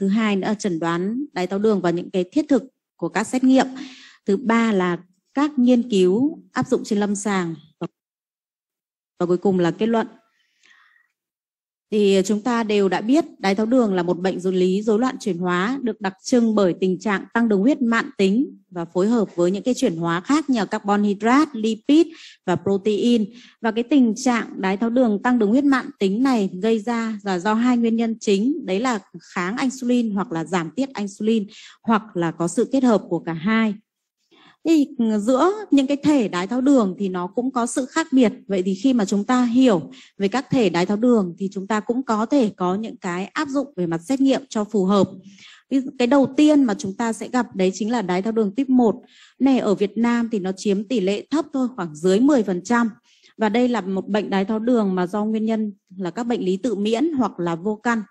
thứ hai nữa là chẩn đoán đái tháo đường và những cái thiết thực của các xét nghiệm thứ ba là các nghiên cứu áp dụng trên lâm sàng và cuối cùng là kết luận thì ờ, chúng ta đều đã biết đái tháo đường là một bệnh dối lý rối loạn chuyển hóa được đặc trưng bởi tình trạng tăng đường huyết mạn tính và phối hợp với những cái chuyển hóa khác như carbon hydrate, lipid và protein. Và cái tình trạng đái tháo đường tăng đường huyết mạn tính này gây ra là do hai nguyên nhân chính, đấy là kháng insulin hoặc là giảm tiết insulin hoặc là có sự kết hợp của cả hai thì giữa những cái thể đái tháo đường thì nó cũng có sự khác biệt vậy thì khi mà chúng ta hiểu về các thể đái tháo đường thì chúng ta cũng có thể có những cái áp dụng về mặt xét nghiệm cho phù hợp cái đầu tiên mà chúng ta sẽ gặp đấy chính là đái tháo đường tuyếp 1 này ở Việt Nam thì nó chiếm tỷ lệ thấp thôi khoảng dưới 10% và đây là một bệnh đái tháo đường mà do nguyên nhân là các bệnh lý tự miễn hoặc là vô căn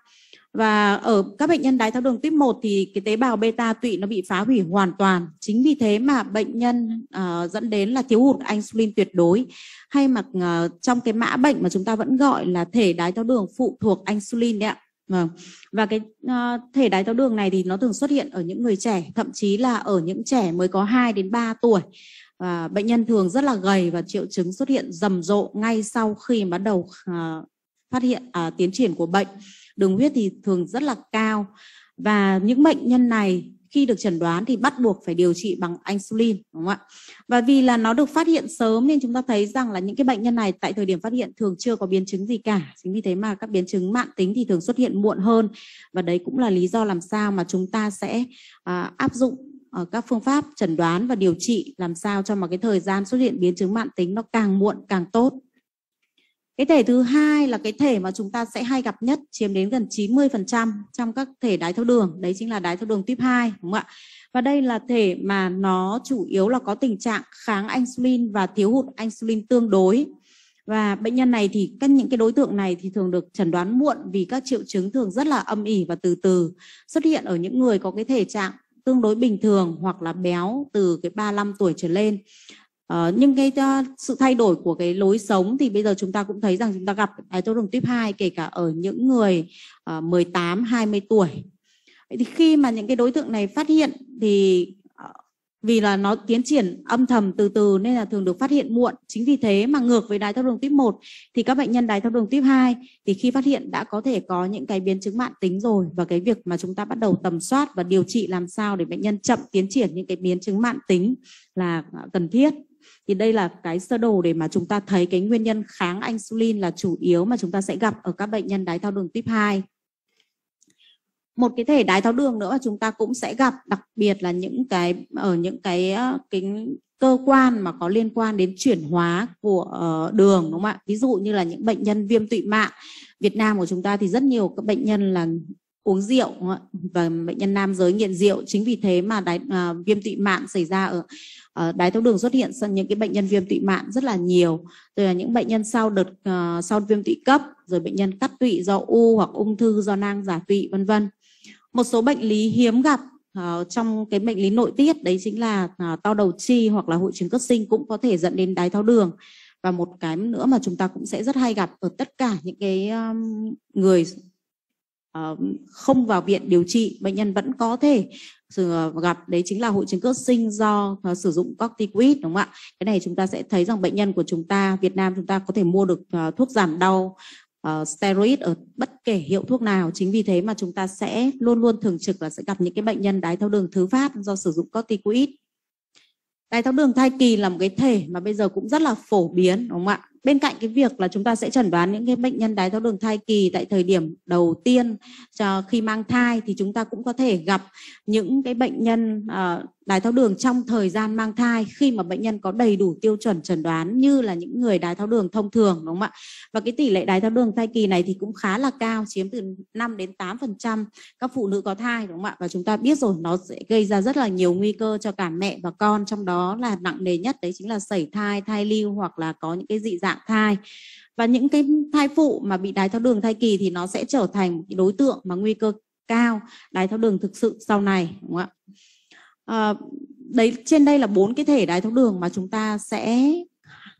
và ở các bệnh nhân đái tháo đường tuyếp 1 thì cái tế bào beta tụy nó bị phá hủy hoàn toàn. Chính vì thế mà bệnh nhân uh, dẫn đến là thiếu hụt insulin tuyệt đối hay mà uh, ờ, trong cái mã bệnh mà chúng ta vẫn gọi là thể đái tháo đường phụ thuộc insulin đấy ạ. Vâng. Và cái uh, thể đái tháo đường này thì nó thường xuất hiện ở những người trẻ, thậm chí là ở những trẻ mới có 2 đến 3 tuổi. Và bệnh nhân thường rất là gầy và triệu chứng xuất hiện rầm rộ ngay sau khi bắt đầu uh, phát hiện uh, tiến triển của bệnh đường huyết thì thường rất là cao và những bệnh nhân này khi được chẩn đoán thì bắt buộc phải điều trị bằng insulin đúng không ạ và vì là nó được phát hiện sớm nên chúng ta thấy rằng là những cái bệnh nhân này tại thời điểm phát hiện thường chưa có biến chứng gì cả chính vì thế mà các biến chứng mạng tính thì thường xuất hiện muộn hơn và đấy cũng là lý do làm sao mà chúng ta sẽ à, áp dụng ở ờ, các phương pháp chẩn đoán và điều trị làm sao cho mà cái thời gian xuất hiện biến chứng mạng tính nó càng muộn càng tốt cái thể thứ hai là cái thể mà chúng ta sẽ hay gặp nhất chiếm đến gần 90% trong các thể đái tháo đường, đấy chính là đái tháo đường tuyếp 2 đúng không ạ? Và đây là thể mà nó chủ yếu là có tình trạng kháng insulin và thiếu hụt insulin tương đối. Và bệnh nhân này thì các những cái đối tượng này thì thường được chẩn đoán muộn vì các triệu chứng thường rất là âm ỉ và từ từ xuất hiện ở những người có cái thể trạng tương đối bình thường hoặc là béo từ cái 35 tuổi trở lên. Ờ, nhưng cái uh, sự thay đổi của cái lối sống thì bây giờ chúng ta cũng thấy rằng chúng ta gặp đái tháo đường tuyếp 2 kể cả ở những người uh, 18 20 tuổi. thì khi mà những cái đối tượng này phát hiện thì uh, vì là nó tiến triển âm thầm từ từ nên là thường được phát hiện muộn. Chính vì thế mà ngược với đái tháo đường tuyếp 1 thì các bệnh nhân đái tháo đường tuyếp 2 thì khi phát hiện đã có thể có những cái biến chứng mạng tính rồi và cái việc mà chúng ta bắt đầu tầm soát và điều trị làm sao để bệnh nhân chậm tiến triển những cái biến chứng mạng tính là cần thiết. Thì đây là cái sơ đồ để mà chúng ta thấy cái nguyên nhân kháng insulin là chủ yếu mà chúng ta sẽ gặp ở các bệnh nhân đái tháo đường tuyếp 2. Một cái thể đái tháo đường nữa mà chúng ta cũng sẽ gặp đặc biệt là những cái ở những cái ờ, kính cơ quan mà có liên quan đến chuyển hóa của ờ, đường đúng không ạ? Ví dụ như là những bệnh nhân viêm tụy mạn Việt Nam của chúng ta thì rất nhiều các bệnh nhân là uống rượu và bệnh nhân nam giới nghiện rượu chính vì thế mà đái, à, viêm tụy mạng xảy ra ở à, đái tháo đường xuất hiện những cái bệnh nhân viêm tụy mạng rất là nhiều rồi là những bệnh nhân sau đợt à, sau viêm tụy cấp rồi bệnh nhân cắt tụy do u hoặc ung thư do nang giả tụy vân vân một số bệnh lý hiếm gặp à, trong cái bệnh lý nội tiết đấy chính là à, to đầu chi hoặc là hội chứng cất sinh cũng có thể dẫn đến đái tháo đường và một cái nữa mà chúng ta cũng sẽ rất hay gặp ở tất cả những cái um, người Ờ, không vào viện điều trị bệnh nhân vẫn có thể ờ, gặp đấy chính là hội chứng cước sinh do ờ, sử dụng corticoid đúng không ạ cái này chúng ta sẽ thấy rằng bệnh nhân của chúng ta Việt Nam chúng ta có thể mua được thuốc giảm đau steroid ở bất kể hiệu thuốc nào chính vì thế mà chúng ta sẽ luôn luôn thường trực là sẽ gặp những cái bệnh nhân đái tháo đường thứ phát do sử dụng corticoid đái tháo đường thai kỳ là một cái thể mà bây giờ cũng rất là phổ biến đúng không ạ bên cạnh cái việc là chúng ta sẽ chẩn đoán những cái bệnh nhân đái tháo đường thai kỳ tại thời điểm đầu tiên cho khi mang thai thì chúng ta cũng có thể gặp những cái bệnh nhân uh, đái tháo đường trong thời gian mang thai khi mà bệnh nhân có đầy đủ tiêu chuẩn chẩn đoán như là những người đái tháo đường thông thường đúng không ạ? Và cái tỷ lệ đái tháo đường thai kỳ này thì cũng khá là cao, chiếm từ 5 đến 8% các phụ nữ có thai đúng không ạ? Và chúng ta biết rồi nó sẽ gây ra rất là nhiều nguy cơ cho cả mẹ và con trong đó là nặng nề nhất đấy chính là sẩy thai, thai lưu hoặc là có những cái dị dạng thai và những cái thai phụ mà bị đái tháo đường thai kỳ thì nó sẽ trở thành đối tượng mà nguy cơ cao đái tháo đường thực sự sau này đúng không ạ Ờ, đấy trên đây là bốn cái thể đái tháo đường mà chúng ta sẽ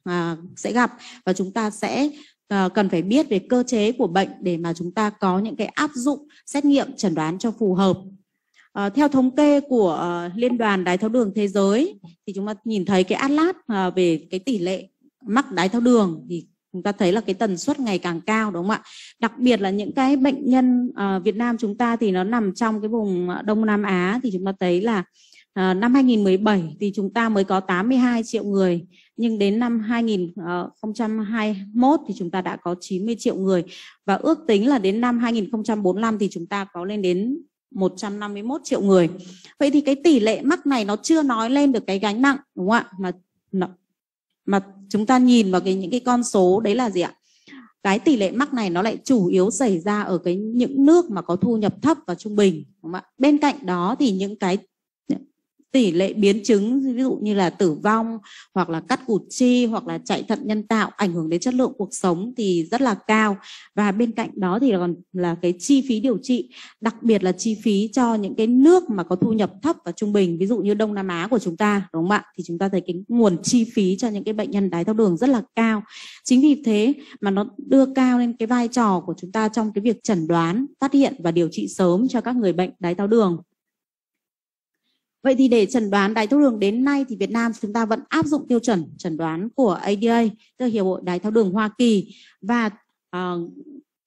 à, sẽ gặp và chúng ta sẽ à, cần phải biết về cơ chế của bệnh để mà chúng ta có những cái áp dụng xét nghiệm chẩn đoán cho phù hợp À, theo thống kê của à, Liên đoàn Đái tháo đường thế giới thì chúng ta nhìn thấy cái atlas à, về cái tỷ lệ mắc đái tháo đường thì chúng ta thấy là cái tần suất ngày càng cao đúng không ạ đặc biệt là những cái bệnh nhân à, Việt Nam chúng ta thì nó nằm trong cái vùng Đông Nam Á thì chúng ta thấy là À, năm 2017 thì chúng ta mới có 82 triệu người nhưng đến năm 2021 thì chúng ta đã có 90 triệu người và ước tính là đến năm 2045 thì chúng ta có lên đến 151 triệu người. Vậy thì cái tỷ lệ mắc này nó chưa nói lên được cái gánh nặng đúng không ạ? Mà mà chúng ta nhìn vào cái những cái con số đấy là gì ạ? cái tỷ lệ mắc này nó lại chủ yếu xảy ra ở cái những nước mà có thu nhập thấp và trung bình đúng không ạ? Bên cạnh đó thì những cái tỷ lệ biến chứng ví dụ như là tử vong hoặc là cắt cụt chi hoặc là chạy thận nhân tạo ảnh hưởng đến chất lượng cuộc sống thì rất là cao và bên cạnh đó thì còn là cái chi phí điều trị đặc biệt là chi phí cho những cái nước mà có thu nhập thấp và trung bình ví dụ như Đông Nam Á của chúng ta đúng không ạ thì chúng ta thấy cái nguồn chi phí cho những cái bệnh nhân đái tháo đường rất là cao chính vì thế mà nó đưa cao lên cái vai trò của chúng ta trong cái việc chẩn đoán phát hiện và điều trị sớm cho các người bệnh đái tháo đường Vậy thì để chẩn đoán đái tháo đường đến nay thì Việt Nam chúng ta vẫn áp dụng tiêu chuẩn chẩn đoán của ADA, tức Hiệp hội Đái tháo đường Hoa Kỳ và uh,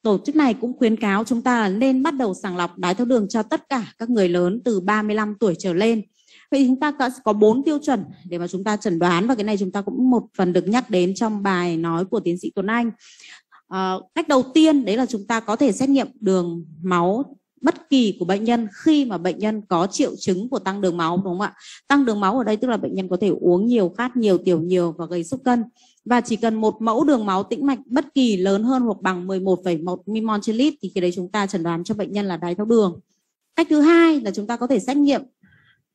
tổ chức này cũng khuyến cáo chúng ta nên bắt đầu sàng lọc đái tháo đường cho tất cả các người lớn từ 35 tuổi trở lên. Vậy chúng ta có có bốn tiêu chuẩn để mà chúng ta chẩn đoán và cái này chúng ta cũng một phần được nhắc đến trong bài nói của tiến sĩ Tuấn Anh. À, cách đầu tiên đấy là chúng ta có thể xét nghiệm đường máu bất kỳ của bệnh nhân khi mà bệnh nhân có triệu chứng của tăng đường máu đúng không ạ? Tăng đường máu ở đây tức là bệnh nhân có thể uống nhiều, khát nhiều, tiểu nhiều và gây súc cân. Và chỉ cần một mẫu đường máu tĩnh mạch bất kỳ lớn hơn hoặc bằng 11,1 mmol trên lít thì khi đấy chúng ta chẩn đoán cho bệnh nhân là đái tháo đường. Cách thứ hai là chúng ta có thể xét nghiệm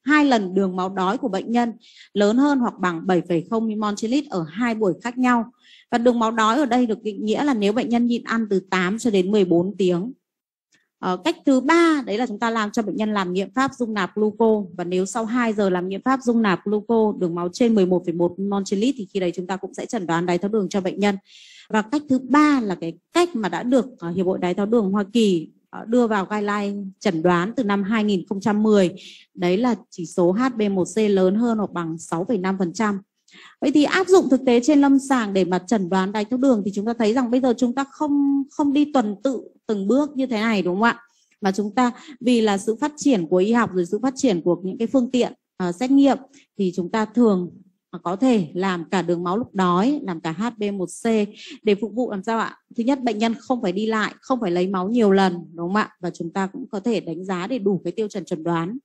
hai lần đường máu đói của bệnh nhân lớn hơn hoặc bằng 7,0 mmol trên lít ở hai buổi khác nhau. Và đường máu đói ở đây được định nghĩa là nếu bệnh nhân nhịn ăn từ 8 cho đến 14 tiếng Ờ, cách thứ ba đấy là chúng ta làm cho bệnh nhân làm nghiệm pháp dung nạp gluco và nếu sau 2 giờ làm nghiệm pháp dung nạp gluco đường máu trên 11,1 mol trên lít thì khi đấy chúng ta cũng sẽ chẩn đoán đái tháo đường cho bệnh nhân. Và cách thứ ba là cái cách mà đã được ờ, Hiệp hội đái tháo đường Hoa Kỳ ờ, đưa vào guideline chẩn đoán từ năm 2010 đấy là chỉ số HB1C lớn hơn hoặc bằng 6,5%. Vậy thì áp dụng thực tế trên lâm sàng để mà chẩn đoán đái tháo đường thì chúng ta thấy rằng bây giờ chúng ta không không đi tuần tự từng bước như thế này đúng không ạ mà chúng ta vì là sự phát triển của y học rồi sự phát triển của những cái phương tiện uh, xét nghiệm thì chúng ta thường có thể làm cả đường máu lúc đói, làm cả HB1C để phục vụ làm sao ạ? Thứ nhất bệnh nhân không phải đi lại, không phải lấy máu nhiều lần đúng không ạ? Và chúng ta cũng có thể đánh giá để đủ cái tiêu chuẩn chẩn đoán.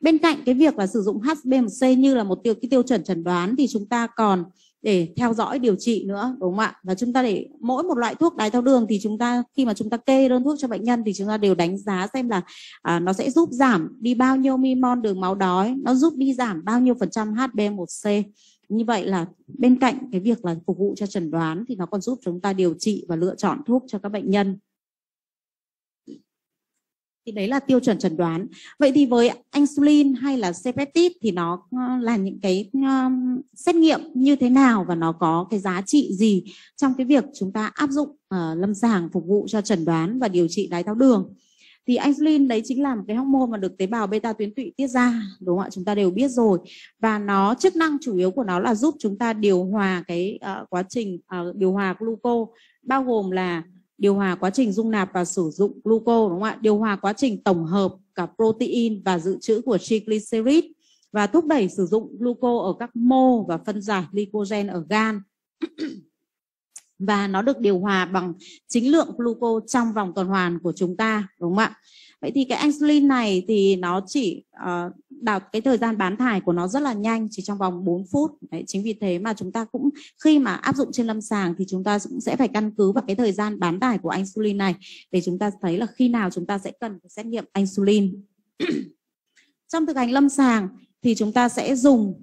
Bên cạnh cái việc là sử dụng HB1C như là một tiêu cái tiêu chuẩn chẩn đoán thì chúng ta còn để theo dõi điều trị nữa đúng không ạ và chúng ta để mỗi một loại thuốc đái tháo đường thì chúng ta khi mà chúng ta kê đơn thuốc cho bệnh nhân thì chúng ta đều đánh giá xem là à, nó sẽ giúp giảm đi bao nhiêu mimon đường máu đói nó giúp đi giảm bao nhiêu phần trăm HB1C như vậy là bên cạnh cái việc là phục vụ cho chẩn đoán thì nó còn giúp chúng ta điều trị và lựa chọn thuốc cho các bệnh nhân thì đấy là tiêu chuẩn chẩn đoán vậy thì với insulin hay là C-peptide thì nó ờ, là những cái um, xét nghiệm như thế nào và nó có cái giá trị gì trong cái việc chúng ta áp dụng uh, lâm sàng phục vụ cho chẩn đoán và điều trị đái tháo đường thì insulin đấy chính là một cái hormone mà được tế bào beta tuyến tụy tiết ra đúng không ạ chúng ta đều biết rồi và nó chức năng chủ yếu của nó là giúp chúng ta điều hòa cái uh, quá trình uh, điều hòa gluco bao gồm là điều hòa quá trình dung nạp và sử dụng gluco đúng không ạ? Điều hòa quá trình tổng hợp cả protein và dự trữ của triglycerid và thúc đẩy sử dụng gluco ở các mô và phân giải glycogen ở gan. và nó được điều hòa bằng chính lượng gluco trong vòng tuần hoàn của chúng ta đúng không ạ? Vậy thì cái insulin này thì nó chỉ uh, đào cái thời gian bán thải của nó rất là nhanh chỉ trong vòng 4 phút Đấy, chính vì thế mà chúng ta cũng khi mà áp dụng trên lâm sàng thì chúng ta cũng sẽ phải căn cứ vào cái thời gian bán thải của insulin này để chúng ta thấy là khi nào chúng ta sẽ cần phải xét nghiệm insulin trong thực hành lâm sàng thì chúng ta sẽ dùng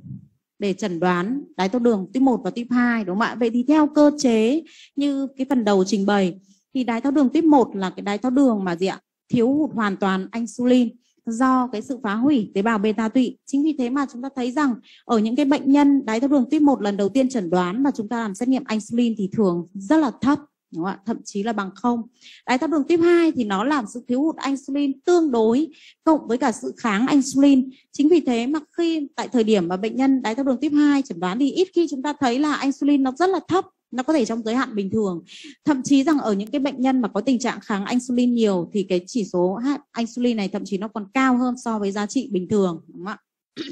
để chẩn đoán đái tháo đường tuyếp 1 và tuyếp 2 đúng không ạ? Vậy thì theo cơ chế như cái phần đầu trình bày thì đái tháo đường tuyếp 1 là cái đái tháo đường mà gì ạ? Thiếu hụt hoàn toàn insulin do cái sự phá hủy tế bào beta tụy. Chính vì thế mà chúng ta thấy rằng ở những cái bệnh nhân đái tháo đường tuyếp 1 lần đầu tiên chẩn đoán và chúng ta làm xét nghiệm insulin thì thường rất là thấp đúng không ạ? thậm chí là bằng không. Đái tháo đường tuyếp 2 thì nó làm sự thiếu hụt insulin tương đối cộng với cả sự kháng insulin. Chính vì thế mà khi tại thời điểm mà bệnh nhân đái tháo đường tuyếp 2 chẩn đoán thì ít khi chúng ta thấy là insulin nó rất là thấp nó có thể trong giới hạn bình thường thậm chí rằng ở những cái bệnh nhân mà có tình trạng kháng insulin nhiều thì cái chỉ số insulin này thậm chí nó còn cao hơn so với giá trị bình thường đúng không ạ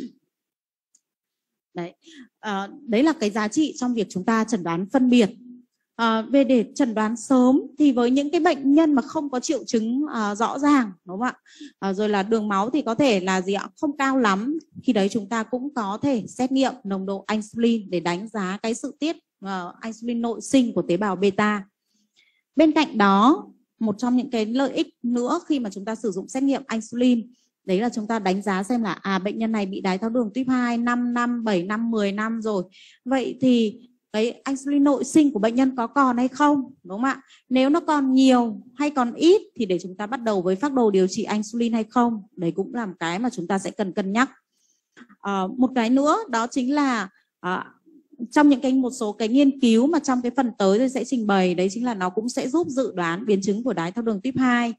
đấy à, đấy là cái giá trị trong việc chúng ta chẩn đoán phân biệt à, về để chẩn đoán sớm thì với những cái bệnh nhân mà không có triệu chứng à, rõ ràng đúng không ạ à, rồi là đường máu thì có thể là gì ạ không cao lắm khi đấy chúng ta cũng có thể xét nghiệm nồng độ insulin để đánh giá cái sự tiết uh, ờ, insulin nội sinh của tế bào beta. Bên cạnh đó, một trong những cái lợi ích nữa khi mà chúng ta sử dụng xét nghiệm insulin đấy là chúng ta đánh giá xem là à bệnh nhân này bị đái tháo đường tuyếp 2 5 năm, 7 năm, 10 năm rồi. Vậy thì cái insulin nội sinh của bệnh nhân có còn hay không đúng không ạ nếu nó còn nhiều hay còn ít thì để chúng ta bắt đầu với phác đồ điều trị insulin hay không đấy cũng là một cái mà chúng ta sẽ cần cân nhắc à, một cái nữa đó chính là à, trong những cái một số cái nghiên cứu mà trong cái phần tới tôi sẽ trình bày đấy chính là nó cũng sẽ giúp dự đoán biến chứng của đái thao đường tuyếp 2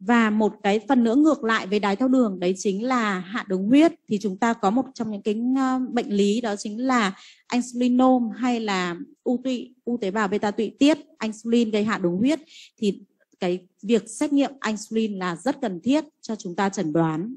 và một cái phần nữa ngược lại với đái thao đường đấy chính là hạ đường huyết thì chúng ta có một trong những cái ờ, bệnh lý đó chính là insulinom hay là u tụy u tế bào beta tụy tiết insulin gây hạ đường huyết thì cái việc xét nghiệm insulin là rất cần thiết cho chúng ta chẩn đoán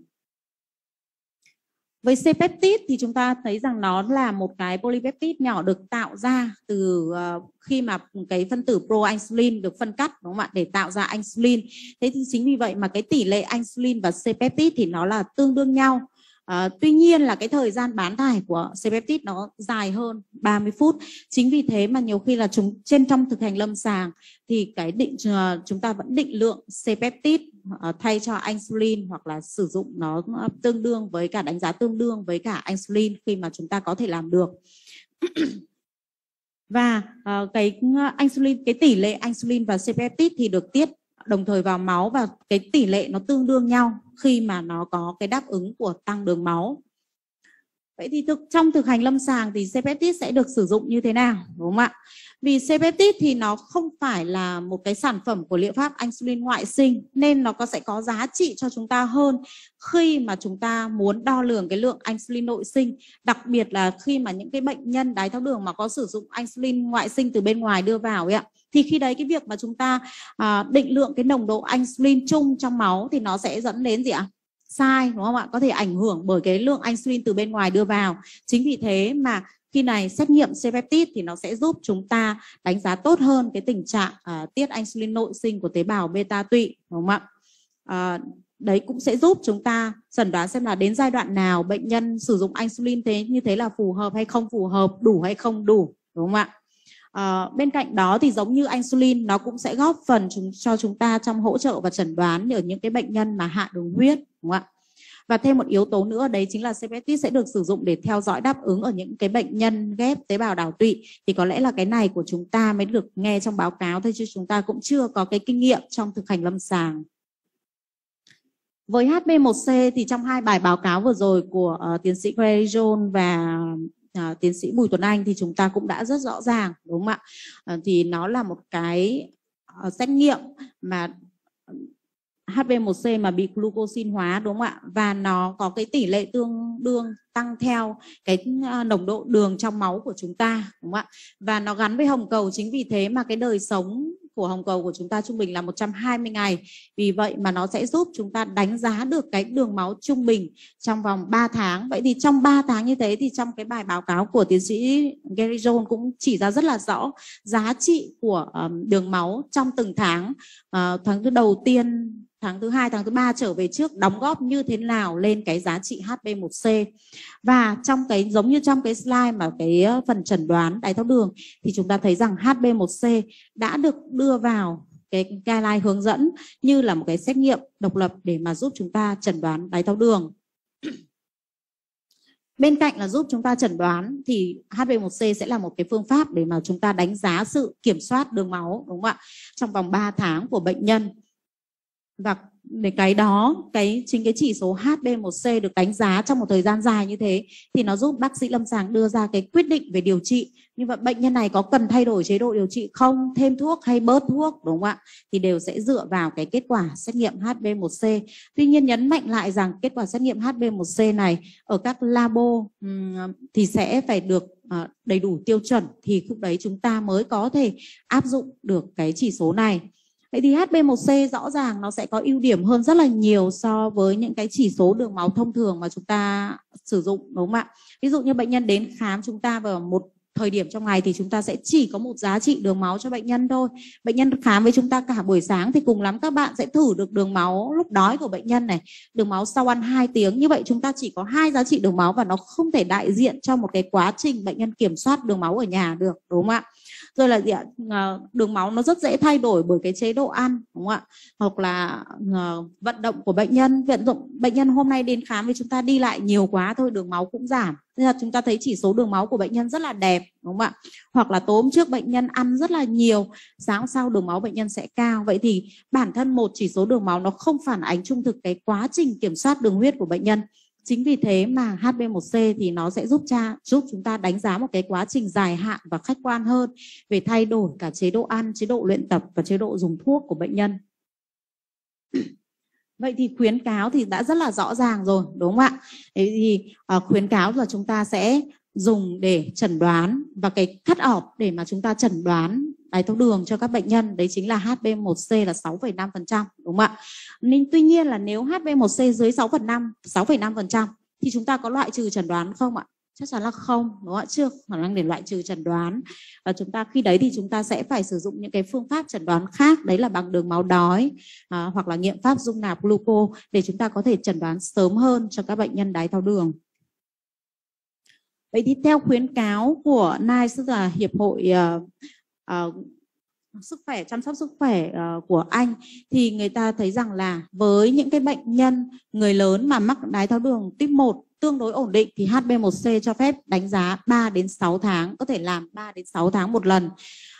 với C-peptide thì chúng ta thấy rằng nó là một cái polypeptide nhỏ được tạo ra từ ờ, khi mà cái phân tử pro insulin được phân cắt đúng không ạ để tạo ra insulin. Thế thì chính vì vậy mà cái tỷ lệ insulin và C-peptide thì nó là tương đương nhau. À, tuy nhiên là cái thời gian bán thải của C-peptide nó dài hơn 30 phút. Chính vì thế mà nhiều khi là chúng trên trong thực hành lâm sàng thì cái định ờ, chúng ta vẫn định lượng C-peptide ờ, thay cho insulin hoặc là sử dụng nó tương đương với cả đánh giá tương đương với cả insulin khi mà chúng ta có thể làm được. và uh, cái insulin cái tỷ lệ insulin và C-peptide thì được tiết đồng thời vào máu và cái tỷ lệ nó tương đương nhau khi mà nó có cái đáp ứng của tăng đường máu Vậy thì thực trong thực hành lâm sàng thì C-peptide sẽ được sử dụng như thế nào đúng không ạ? Vì C-peptide thì nó không phải là một cái sản phẩm của liệu pháp insulin ngoại sinh nên nó có sẽ có giá trị cho chúng ta hơn khi mà chúng ta muốn đo lường cái lượng insulin nội sinh, đặc biệt là khi mà những cái bệnh nhân đái tháo đường mà có sử dụng insulin ngoại sinh từ bên ngoài đưa vào ấy ạ. Thì khi đấy cái việc mà chúng ta à, định lượng cái nồng độ insulin chung trong máu thì nó sẽ dẫn đến gì ạ? sai đúng không ạ có thể ảnh hưởng bởi cái lượng insulin từ bên ngoài đưa vào chính vì thế mà khi này xét nghiệm C-peptide thì nó sẽ giúp chúng ta đánh giá tốt hơn cái tình trạng uh, tiết insulin nội sinh của tế bào beta tụy đúng không ạ uh, đấy cũng sẽ giúp chúng ta chẩn đoán xem là đến giai đoạn nào bệnh nhân sử dụng insulin thế như thế là phù hợp hay không phù hợp đủ hay không đủ đúng không ạ À, bên cạnh đó thì giống như insulin nó cũng sẽ góp phần chúng, cho chúng ta trong hỗ trợ và chẩn đoán ở những cái bệnh nhân mà hạ đường huyết đúng không ạ? Và thêm một yếu tố nữa đấy chính là CBT sẽ được sử dụng để theo dõi đáp ứng ở những cái bệnh nhân ghép tế bào đào tụy thì có lẽ là cái này của chúng ta mới được nghe trong báo cáo thôi chứ chúng ta cũng chưa có cái kinh nghiệm trong thực hành lâm sàng. Với HB1C thì trong hai bài báo cáo vừa rồi của uh, tiến sĩ Gray Jones và à, tiến sĩ Bùi Tuấn Anh thì chúng ta cũng đã rất rõ ràng đúng không ạ? À, thì nó là một cái uh, xét nghiệm mà HB1C mà bị glucosin hóa đúng không ạ? Và nó có cái tỷ lệ tương đương tăng theo cái à, nồng độ đường trong máu của chúng ta đúng không ạ? Và nó gắn với hồng cầu chính vì thế mà cái đời sống của hồng cầu của chúng ta trung bình là 120 ngày. Vì vậy mà nó sẽ giúp chúng ta đánh giá được cái đường máu trung bình trong vòng 3 tháng. Vậy thì trong 3 tháng như thế thì trong cái bài báo cáo của tiến sĩ Gary Jones cũng chỉ ra rất là rõ giá trị của ờ, đường máu trong từng tháng. Ờ, tháng thứ đầu tiên tháng thứ hai tháng thứ ba trở về trước đóng góp như thế nào lên cái giá trị HB1C và trong cái giống như trong cái slide mà cái ờ, phần chẩn đoán đái tháo đường thì chúng ta thấy rằng HB1C đã được đưa vào cái guideline hướng dẫn như là một cái xét nghiệm độc lập để mà giúp chúng ta chẩn đoán đái tháo đường Bên cạnh là giúp chúng ta chẩn đoán thì HB1C sẽ là một cái phương pháp để mà chúng ta đánh giá sự kiểm soát đường máu đúng không ạ? Trong vòng 3 tháng của bệnh nhân và để cái đó cái chính cái chỉ số HB1C được đánh giá trong một thời gian dài như thế thì nó giúp bác sĩ lâm sàng đưa ra cái quyết định về điều trị như vậy bệnh nhân này có cần thay đổi chế độ điều trị không thêm thuốc hay bớt thuốc đúng không ạ thì đều sẽ dựa vào cái kết quả xét nghiệm HB1C tuy nhiên nhấn mạnh lại rằng kết quả xét nghiệm HB1C này ở các labo thì sẽ phải được ờ, đầy đủ tiêu chuẩn thì lúc đấy chúng ta mới có thể áp dụng được cái chỉ số này Vậy thì HB1C rõ ràng nó sẽ có ưu điểm hơn rất là nhiều so với những cái chỉ số đường máu thông thường mà chúng ta sử dụng đúng không ạ? Ví dụ như bệnh nhân đến khám chúng ta vào một thời điểm trong ngày thì chúng ta sẽ chỉ có một giá trị đường máu cho bệnh nhân thôi. Bệnh nhân khám với chúng ta cả buổi sáng thì cùng lắm các bạn sẽ thử được đường máu lúc đói của bệnh nhân này, đường máu sau ăn 2 tiếng. Như vậy chúng ta chỉ có hai giá trị đường máu và nó không thể đại diện cho một cái quá trình bệnh nhân kiểm soát đường máu ở nhà được đúng không ạ? rồi là gì ạ dạ, ờ, đường máu nó rất dễ thay đổi bởi cái chế độ ăn đúng không ạ hoặc là ờ, vận động của bệnh nhân vận động bệnh nhân hôm nay đến khám với chúng ta đi lại nhiều quá thôi đường máu cũng giảm nên là chúng ta thấy chỉ số đường máu của bệnh nhân rất là đẹp đúng không ạ hoặc là tối hôm trước bệnh nhân ăn rất là nhiều sáng sau đường máu bệnh nhân sẽ cao vậy thì bản thân một chỉ số đường máu nó không phản ánh trung thực cái quá trình kiểm soát đường huyết của bệnh nhân Chính vì thế mà HB1C thì nó sẽ giúp cha giúp chúng ta đánh giá một cái quá trình dài hạn và khách quan hơn về thay đổi cả chế độ ăn, chế độ luyện tập và chế độ dùng thuốc của bệnh nhân. Vậy thì khuyến cáo thì đã rất là rõ ràng rồi, đúng không ạ? Thế thì ờ, khuyến cáo là chúng ta sẽ dùng để chẩn đoán và cái cắt ọc để mà chúng ta chẩn đoán đái tháo đường cho các bệnh nhân đấy chính là HB1C là 6,5% đúng không ạ? Nên tuy nhiên là nếu HB1C dưới 6,5 6,5% thì chúng ta có loại trừ chẩn đoán không ạ? Chắc chắn là không, đúng không ạ? Chưa khả năng để loại trừ chẩn đoán. Và chúng ta khi đấy thì chúng ta sẽ phải sử dụng những cái phương pháp chẩn đoán khác, đấy là bằng đường máu đói à, hoặc là nghiệm pháp dung nạp gluco để chúng ta có thể chẩn đoán sớm hơn cho các bệnh nhân đái tháo đường. Vậy thì theo khuyến cáo của NICE tức là Hiệp hội uh, uh, sức khỏe chăm sóc sức khỏe uh, của anh thì người ta thấy rằng là với những cái bệnh nhân người lớn mà mắc đái tháo đường tuyếp 1 tương đối ổn định thì HB1C cho phép đánh giá 3 đến 6 tháng, có thể làm 3 đến 6 tháng một lần.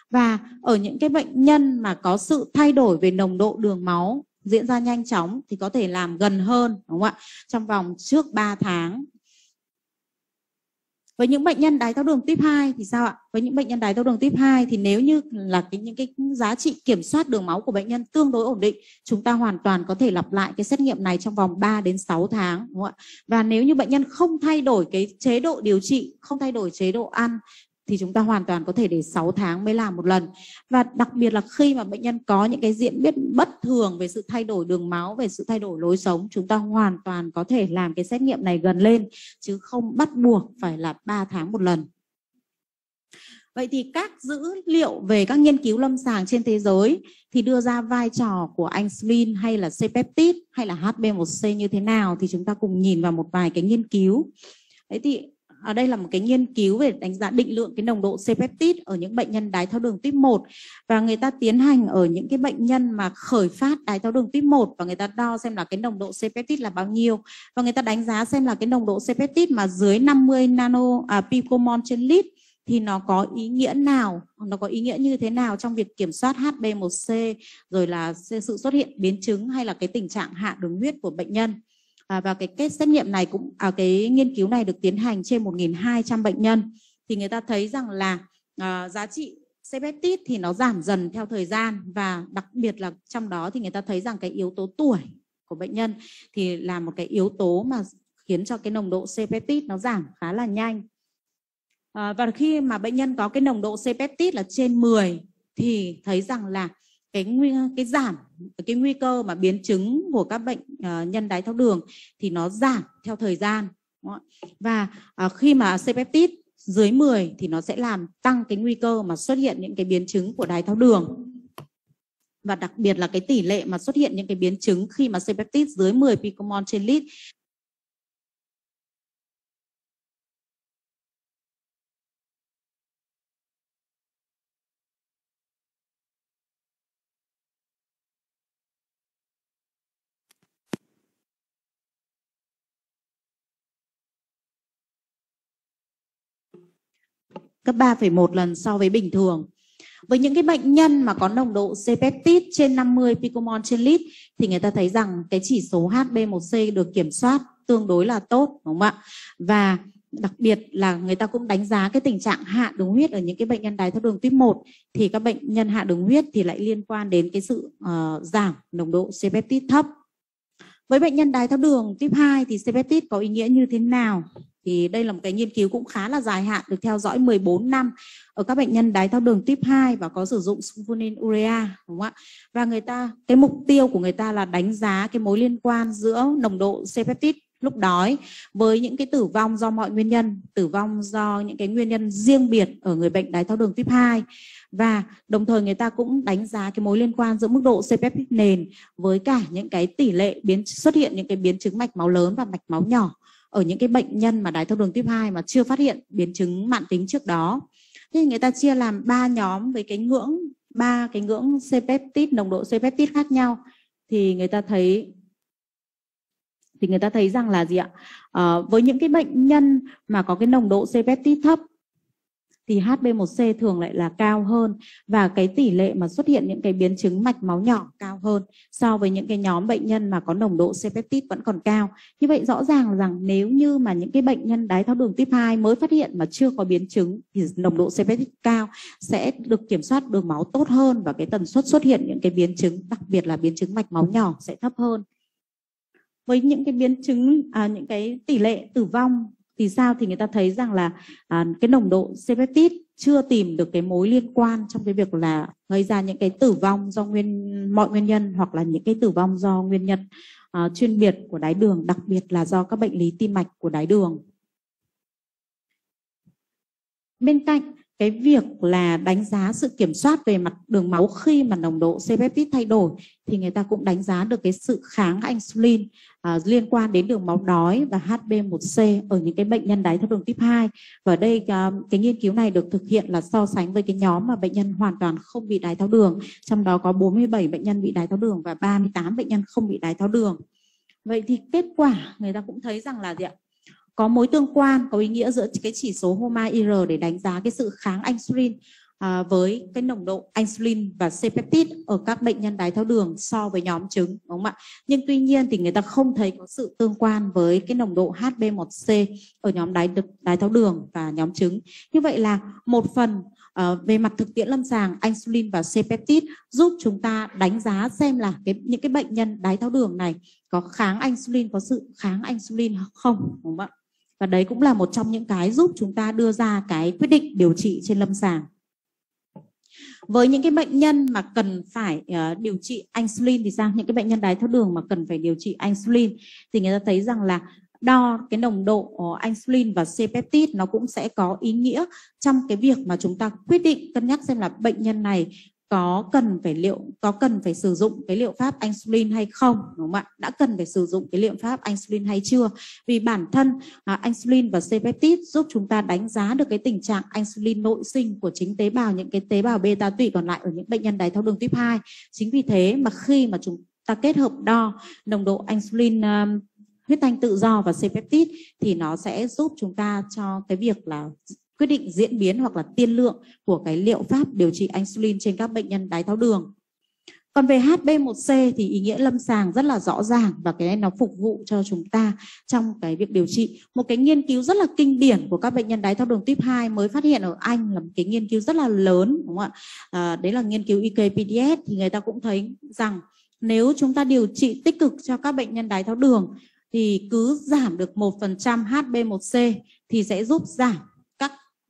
Và ở những cái bệnh nhân mà có sự thay đổi về nồng độ đường máu diễn ra nhanh chóng thì có thể làm gần hơn đúng không ạ? Trong vòng trước 3 tháng với những bệnh nhân đái tháo đường tuyếp 2 thì sao ạ với những bệnh nhân đái tháo đường tuyếp 2 thì nếu như là cái, những cái giá trị kiểm soát đường máu của bệnh nhân tương đối ổn định chúng ta hoàn toàn có thể lặp lại cái xét nghiệm này trong vòng 3 đến 6 tháng đúng không ạ và nếu như bệnh nhân không thay đổi cái chế độ điều trị không thay đổi chế độ ăn thì chúng ta hoàn toàn có thể để 6 tháng mới làm một lần. Và đặc biệt là khi mà bệnh nhân có những cái diễn biến bất thường về sự thay đổi đường máu, về sự thay đổi lối sống, chúng ta hoàn toàn có thể làm cái xét nghiệm này gần lên chứ không bắt buộc phải là 3 tháng một lần. Vậy thì các dữ liệu về các nghiên cứu lâm sàng trên thế giới thì đưa ra vai trò của insulin hay là C-peptide hay là HB1C như thế nào thì chúng ta cùng nhìn vào một vài cái nghiên cứu. Đấy thì ở đây là một cái nghiên cứu về đánh giá định lượng cái nồng độ C-peptide ở những bệnh nhân đái tháo đường tuyếp 1 và người ta tiến hành ở những cái bệnh nhân mà khởi phát đái tháo đường tuyếp 1 và người ta đo xem là cái nồng độ C-peptide là bao nhiêu và người ta đánh giá xem là cái nồng độ C-peptide mà dưới 50 nano à, picomol trên lít thì nó có ý nghĩa nào, nó có ý nghĩa như thế nào trong việc kiểm soát HB1C rồi là sự xuất hiện biến chứng hay là cái tình trạng hạ đường huyết của bệnh nhân à, và cái kết xét nghiệm này cũng à, cái nghiên cứu này được tiến hành trên 1.200 bệnh nhân thì người ta thấy rằng là à, giá trị C-peptide thì nó giảm dần theo thời gian và đặc biệt là trong đó thì người ta thấy rằng cái yếu tố tuổi của bệnh nhân thì là một cái yếu tố mà khiến cho cái nồng độ C-peptide nó giảm khá là nhanh. À, và khi mà bệnh nhân có cái nồng độ C-peptide là trên 10 thì thấy rằng là cái nguy cái giảm cái nguy cơ mà biến chứng của các bệnh uh, nhân đái tháo đường thì nó giảm theo thời gian và uh, khi mà C-peptide dưới 10 thì nó sẽ làm tăng cái nguy cơ mà xuất hiện những cái biến chứng của đái tháo đường và đặc biệt là cái tỷ lệ mà xuất hiện những cái biến chứng khi mà C-peptide dưới 10 picomol trên lít gấp 3,1 lần so với bình thường. Với những cái bệnh nhân mà có nồng độ C-peptide trên 50 picomol trên lít thì người ta thấy rằng cái chỉ số HB1C được kiểm soát tương đối là tốt đúng không ạ? Và đặc biệt là người ta cũng đánh giá cái tình trạng hạ đường huyết ở những cái bệnh nhân đái tháo đường tuyếp 1 thì các bệnh nhân hạ đường huyết thì lại liên quan đến cái sự uh, giảm nồng độ C-peptide thấp. Với bệnh nhân đái tháo đường tuyếp 2 thì C-peptide có ý nghĩa như thế nào? thì đây là một cái nghiên cứu cũng khá là dài hạn được theo dõi 14 năm ở các bệnh nhân đái tháo đường tuyếp 2 và có sử dụng sulfonyl urea đúng không ạ? Và người ta cái mục tiêu của người ta là đánh giá cái mối liên quan giữa nồng độ c lúc đói với những cái tử vong do mọi nguyên nhân, tử vong do những cái nguyên nhân riêng biệt ở người bệnh đái tháo đường tuyếp 2 và đồng thời người ta cũng đánh giá cái mối liên quan giữa mức độ C-peptide nền với cả những cái tỷ lệ biến xuất hiện những cái biến chứng mạch máu lớn và mạch máu nhỏ ở những cái bệnh nhân mà đái tháo đường tuyếp 2 mà chưa phát hiện biến chứng mãn tính trước đó thì người ta chia làm ba nhóm với cái ngưỡng ba cái ngưỡng C-peptide nồng độ C-peptide khác nhau thì người ta thấy thì người ta thấy rằng là gì ạ à, với những cái bệnh nhân mà có cái nồng độ C-peptide thấp thì HB1C thường lại là cao hơn và cái tỷ lệ mà xuất hiện những cái biến chứng mạch máu nhỏ cao hơn so với những cái nhóm bệnh nhân mà có nồng độ C-peptide vẫn còn cao. Như vậy rõ ràng rằng nếu như mà những cái bệnh nhân đái tháo đường tuyếp 2 mới phát hiện mà chưa có biến chứng thì nồng độ C-peptide cao sẽ được kiểm soát đường máu tốt hơn và cái tần suất xuất hiện những cái biến chứng đặc biệt là biến chứng mạch máu nhỏ sẽ thấp hơn với những cái biến chứng à, những cái tỷ lệ tử vong thì sao thì người ta thấy rằng là à, cái nồng độ C-peptide chưa tìm được cái mối liên quan trong cái việc là gây ra những cái tử vong do nguyên mọi nguyên nhân hoặc là những cái tử vong do nguyên nhân à, chuyên biệt của đái đường đặc biệt là do các bệnh lý tim mạch của đái đường bên cạnh cái việc là đánh giá sự kiểm soát về mặt đường máu khi mà nồng độ C-peptide thay đổi thì người ta cũng đánh giá được cái sự kháng insulin à, liên quan đến đường máu đói và HB1C ở những cái bệnh nhân đái tháo đường type 2. Và đây à, cái nghiên cứu này được thực hiện là so sánh với cái nhóm mà bệnh nhân hoàn toàn không bị đái tháo đường, trong đó có 47 bệnh nhân bị đái tháo đường và 38 bệnh nhân không bị đái tháo đường. Vậy thì kết quả người ta cũng thấy rằng là gì ạ? có mối tương quan có ý nghĩa giữa cái chỉ số HOMA IR để đánh giá cái sự kháng insulin à, với cái nồng độ insulin và C-peptide ở các bệnh nhân đái tháo đường so với nhóm chứng đúng không ạ? Nhưng tuy nhiên thì người ta không thấy có sự tương quan với cái nồng độ HB1C ở nhóm đái đái tháo đường và nhóm chứng Như vậy là một phần ờ, về mặt thực tiễn lâm sàng insulin và C-peptide giúp chúng ta đánh giá xem là cái, những cái bệnh nhân đái tháo đường này có kháng insulin có sự kháng insulin không đúng không ạ? và đấy cũng là một trong những cái giúp chúng ta đưa ra cái quyết định điều trị trên lâm sàng với những cái bệnh nhân mà cần phải uh, điều trị insulin thì sao những cái bệnh nhân đái tháo đường mà cần phải điều trị insulin thì người ta thấy rằng là đo cái nồng độ ờ, insulin và C-peptide nó cũng sẽ có ý nghĩa trong cái việc mà chúng ta quyết định cân nhắc xem là bệnh nhân này có cần phải liệu có cần phải sử dụng cái liệu pháp insulin hay không đúng không ạ đã cần phải sử dụng cái liệu pháp insulin hay chưa vì bản thân à, insulin và C-peptide giúp chúng ta đánh giá được cái tình trạng insulin nội sinh của chính tế bào những cái tế bào beta tụy còn lại ở những bệnh nhân đái tháo đường tuyếp 2 chính vì thế mà khi mà chúng ta kết hợp đo nồng độ insulin um, huyết thanh tự do và C-peptide thì nó sẽ giúp chúng ta cho cái việc là quyết định diễn biến hoặc là tiên lượng của cái liệu pháp điều trị insulin trên các bệnh nhân đái tháo đường. Còn về HB1C thì ý nghĩa lâm sàng rất là rõ ràng và cái này nó phục vụ cho chúng ta trong cái việc điều trị. Một cái nghiên cứu rất là kinh điển của các bệnh nhân đái tháo đường tuyếp 2 mới phát hiện ở Anh là một cái nghiên cứu rất là lớn đúng không ạ? À, đấy là nghiên cứu IKPDS thì người ta cũng thấy rằng nếu chúng ta điều trị tích cực cho các bệnh nhân đái tháo đường thì cứ giảm được 1% HB1C thì sẽ giúp giảm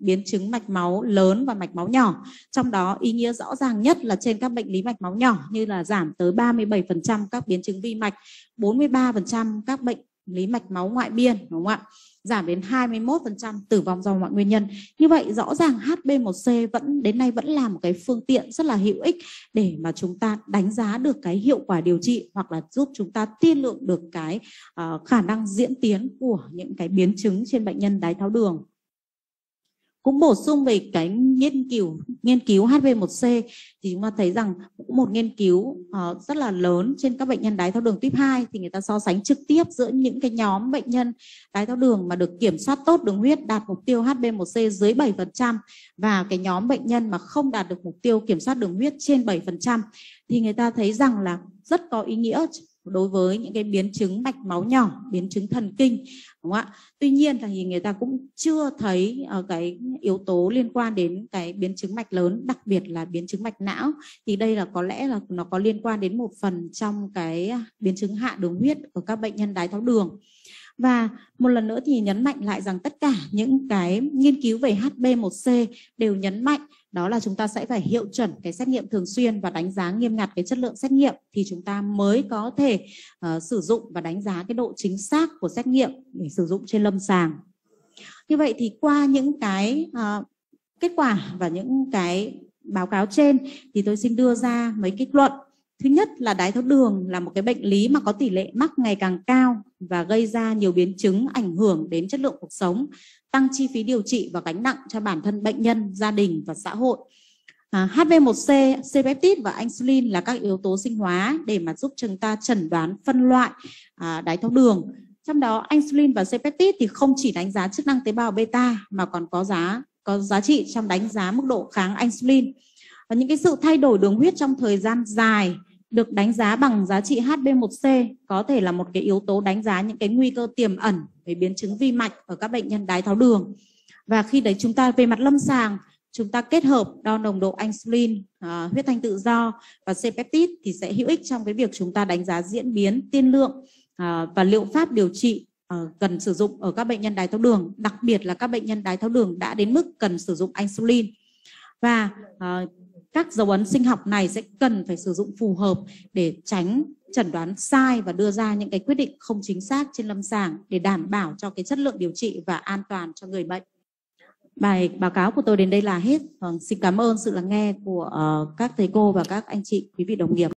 biến chứng mạch máu lớn và mạch máu nhỏ. Trong đó ý nghĩa rõ ràng nhất là trên các bệnh lý mạch máu nhỏ như là giảm tới 37% các biến chứng vi mạch, 43% các bệnh lý mạch máu ngoại biên đúng không ạ? Giảm đến 21% tử vong do mọi nguyên nhân. Như vậy rõ ràng HB1C vẫn đến nay vẫn là một cái phương tiện rất là hữu ích để mà chúng ta đánh giá được cái hiệu quả điều trị hoặc là giúp chúng ta tiên lượng được cái uh, khả năng diễn tiến của những cái biến chứng trên bệnh nhân đái tháo đường cũng bổ sung về cái nghiên cứu nghiên cứu HB1C thì chúng ta thấy rằng cũng một nghiên cứu uh, rất là lớn trên các bệnh nhân đái tháo đường tuyếp 2 thì người ta so sánh trực tiếp giữa những cái nhóm bệnh nhân đái tháo đường mà được kiểm soát tốt đường huyết đạt mục tiêu HB1C dưới 7% và cái nhóm bệnh nhân mà không đạt được mục tiêu kiểm soát đường huyết trên 7% thì người ta thấy rằng là rất có ý nghĩa đối với những cái biến chứng mạch máu nhỏ biến chứng thần kinh đúng không ạ tuy nhiên là thì người ta cũng chưa thấy ờ, cái yếu tố liên quan đến cái biến chứng mạch lớn đặc biệt là biến chứng mạch não thì đây là có lẽ là nó có liên quan đến một phần trong cái à, biến chứng hạ đường huyết của các bệnh nhân đái tháo đường và một lần nữa thì nhấn mạnh lại rằng tất cả những cái nghiên cứu về HB1C đều nhấn mạnh đó là chúng ta sẽ phải hiệu chuẩn cái xét nghiệm thường xuyên và đánh giá nghiêm ngặt cái chất lượng xét nghiệm thì chúng ta mới có thể uh, sử dụng và đánh giá cái độ chính xác của xét nghiệm để sử dụng trên lâm sàng. Như vậy thì qua những cái uh, kết quả và những cái báo cáo trên thì tôi xin đưa ra mấy kết luận. Thứ nhất là đái tháo đường là một cái bệnh lý mà có tỷ lệ mắc ngày càng cao và gây ra nhiều biến chứng ảnh hưởng đến chất lượng cuộc sống, tăng chi phí điều trị và gánh nặng cho bản thân bệnh nhân, gia đình và xã hội. À, HB1C, C-peptide và insulin là các yếu tố sinh hóa để mà giúp chúng ta chẩn đoán phân loại à, đái tháo đường. Trong đó insulin và C-peptide thì không chỉ đánh giá chức năng tế bào beta mà còn có giá có giá trị trong đánh giá mức độ kháng insulin. Và những cái sự thay đổi đường huyết trong thời gian dài được đánh giá bằng giá trị HB1C có thể là một cái yếu tố đánh giá những cái nguy cơ tiềm ẩn về biến chứng vi mạch ở các bệnh nhân đái tháo đường. Và khi đấy chúng ta về mặt lâm sàng, chúng ta kết hợp đo nồng độ insulin, à, huyết thanh tự do và C-peptide thì sẽ hữu ích trong cái việc chúng ta đánh giá diễn biến, tiên lượng à, và liệu pháp điều trị à, cần sử dụng ở các bệnh nhân đái tháo đường, đặc biệt là các bệnh nhân đái tháo đường đã đến mức cần sử dụng insulin. Và các dấu ấn sinh học này sẽ cần phải sử dụng phù hợp để tránh chẩn đoán sai và đưa ra những cái quyết định không chính xác trên lâm sàng để đảm bảo cho cái chất lượng điều trị và an toàn cho người bệnh. Bài báo cáo của tôi đến đây là hết. Vâng, xin cảm ơn sự lắng nghe của ờ, các thầy cô và các anh chị quý vị đồng nghiệp.